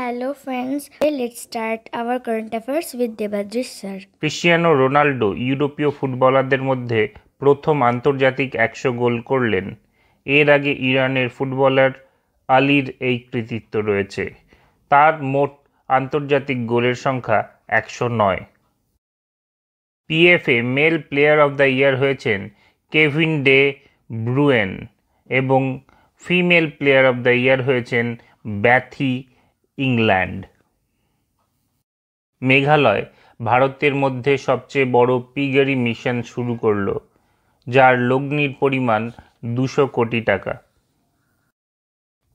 Hello friends, let's start our current affairs with Debadris sir. Cristiano Ronaldo ইউরোপীয় ফুটবলারদের মধ্যে প্রথম আন্তর্জাতিক একশো গোল করলেন এর আগে ইরানের ফুটবলার আলির এই কৃতিত্ব রয়েছে তার মোট আন্তর্জাতিক গোলের সংখ্যা একশো নয় PFA male player of the year হয়েছেন কেভিন ডে ব্রুয়েন এবং female player of the year হয়েছেন ব্যাথি ইংল্যান্ড মেঘালয় ভারতের মধ্যে সবচেয়ে বড় পিগারি মিশন শুরু করল যার লগ্নির পরিমাণ দুশো কোটি টাকা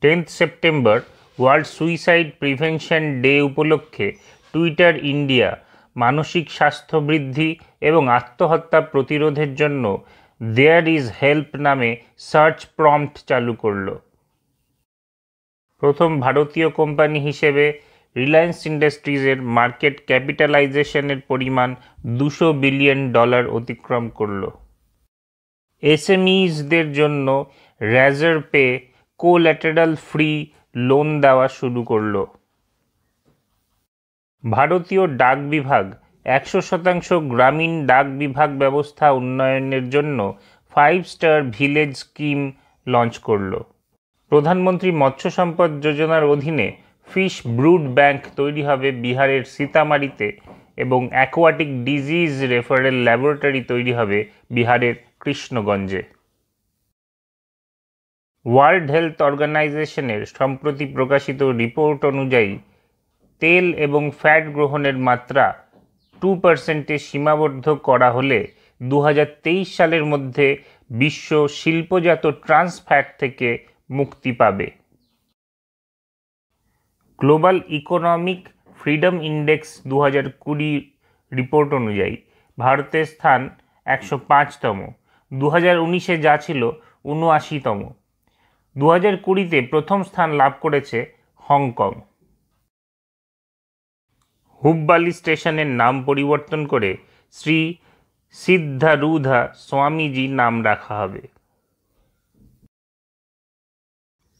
tenth September World Suicide Prevention Day উপলক্ষে টুইটার ইন্ডিয়া মানসিক স্বাস্থ্য বৃদ্ধি এবং আত্মহত্যা প্রতিরোধের জন্য দেয়ার ইজ হেল্প নামে সার্চ প্রম্পট চালু করলো প্রথম ভারতীয় কোম্পানি হিসেবে রিলায়েন্স ইন্ডাস্ট্রিজের মার্কেট ক্যাপিটালাইজেশনের পরিমাণ দুশো বিলিয়ন ডলার অতিক্রম করল এসএমইজদের জন্য Razorpay collateral free loan দেওয়া শুরু করল ভারতীয় ডাক বিভাগ একশো শতাংশ গ্রামীণ ডাক বিভাগ ব্যবস্থা উন্নয়নের জন্য five star village scheme launch করলো প্রধানমন্ত্রী মৎস্য সম্পদ যোজনার অধীনে ফিশ ব্রুড ব্যাংক তৈরি হবে বিহারের সীতামারিতে এবং অ্যাকোয়াটিক ডিজিজ রেফারেল ল্যাবরেটরি তৈরি হবে বিহারের কৃষ্ণগঞ্জে ওয়ার্ল্ড হেলথ অর্গানাইজেশনের সম্প্রতি প্রকাশিত রিপোর্ট অনুযায়ী তেল এবং ফ্যাট গ্রহণের মাত্রা টু পার্সেন্টে সীমাবদ্ধ করা হলে দু সালের মধ্যে বিশ্ব শিল্পজাত ট্রান্সফ্যাট থেকে মুক্তি পাবে গ্লোবাল ইকোনমিক ফ্রিডম ইন্ডেক্স দু হাজার কুড়ি রিপোর্ট অনুযায়ী ভারতের স্থান একশো পাঁচতম দু হাজার উনিশে যা ছিল উনআশিতম দু হাজার কুড়িতে প্রথম স্থান লাভ করেছে হংকং হুব্বালি স্টেশনের নাম পরিবর্তন করে শ্রী সিদ্ধারুধা স্বামীজি নাম রাখা হবে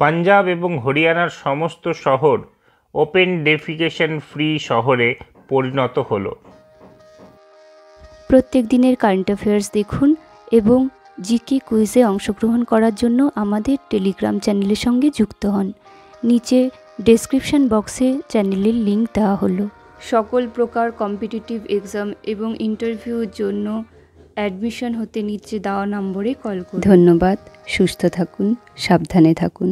পাঞ্জাব এবং হরিয়ানার সমস্ত শহর ওপেন ডেফিকেশন ফ্রি শহরে পরিণত হল প্রত্যেক দিনের কারেন্ট অ্যাফেয়ার্স দেখুন এবং জিকে কুইজে অংশগ্রহণ করার জন্য আমাদের টেলিগ্রাম চ্যানেলের সঙ্গে যুক্ত হন নিচে ডেসক্রিপশন বক্সে চ্যানেলের লিঙ্ক দেওয়া হলো সকল প্রকার কম্পিটিটিভ এক্সাম এবং ইন্টারভিউর জন্য অ্যাডমিশন হতে নিচে দেওয়া নম্বরে কল করুন ধন্যবাদ সুস্থ থাকুন সাবধানে থাকুন